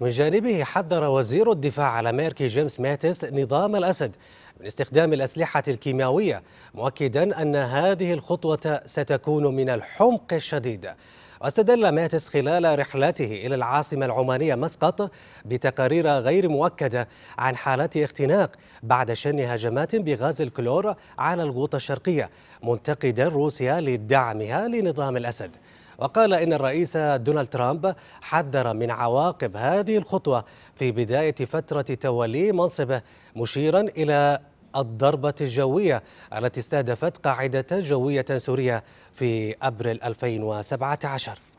من جانبه حذر وزير الدفاع على ميركي جيمس ماتس نظام الأسد من استخدام الأسلحة الكيماوية مؤكدا أن هذه الخطوة ستكون من الحمق الشديد واستدل ماتس خلال رحلته إلى العاصمة العمانية مسقط بتقارير غير مؤكدة عن حالات اختناق بعد شن هجمات بغاز الكلور على الغوطة الشرقية منتقدا روسيا لدعمها لنظام الأسد وقال إن الرئيس دونالد ترامب حذر من عواقب هذه الخطوة في بداية فترة تولي منصبه مشيرا إلى الضربة الجوية التي استهدفت قاعدة جوية سورية في أبريل 2017